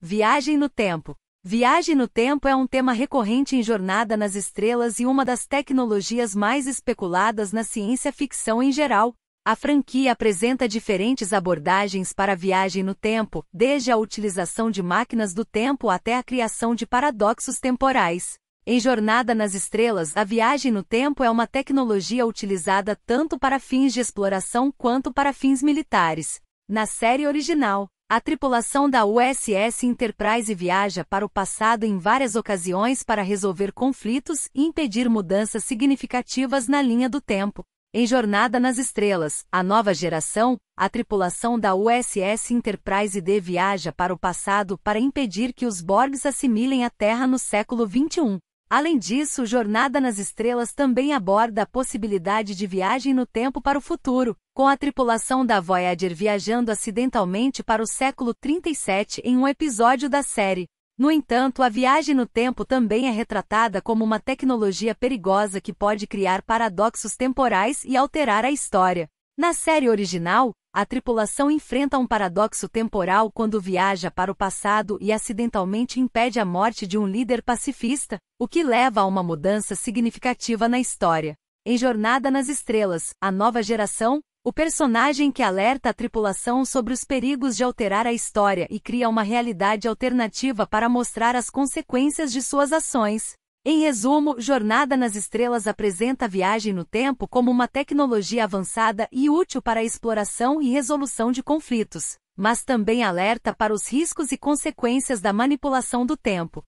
Viagem no tempo. Viagem no tempo é um tema recorrente em Jornada nas Estrelas e uma das tecnologias mais especuladas na ciência ficção em geral. A franquia apresenta diferentes abordagens para a viagem no tempo, desde a utilização de máquinas do tempo até a criação de paradoxos temporais. Em Jornada nas Estrelas, a viagem no tempo é uma tecnologia utilizada tanto para fins de exploração quanto para fins militares. Na série original, a tripulação da USS Enterprise viaja para o passado em várias ocasiões para resolver conflitos e impedir mudanças significativas na linha do tempo. Em Jornada nas Estrelas, a nova geração, a tripulação da USS Enterprise D viaja para o passado para impedir que os Borgs assimilem a Terra no século XXI. Além disso, Jornada nas Estrelas também aborda a possibilidade de viagem no tempo para o futuro, com a tripulação da Voyager viajando acidentalmente para o século 37 em um episódio da série. No entanto, a viagem no tempo também é retratada como uma tecnologia perigosa que pode criar paradoxos temporais e alterar a história. Na série original, a tripulação enfrenta um paradoxo temporal quando viaja para o passado e acidentalmente impede a morte de um líder pacifista, o que leva a uma mudança significativa na história. Em Jornada nas Estrelas, a nova geração, o personagem que alerta a tripulação sobre os perigos de alterar a história e cria uma realidade alternativa para mostrar as consequências de suas ações, em resumo, Jornada nas Estrelas apresenta a viagem no tempo como uma tecnologia avançada e útil para a exploração e resolução de conflitos, mas também alerta para os riscos e consequências da manipulação do tempo,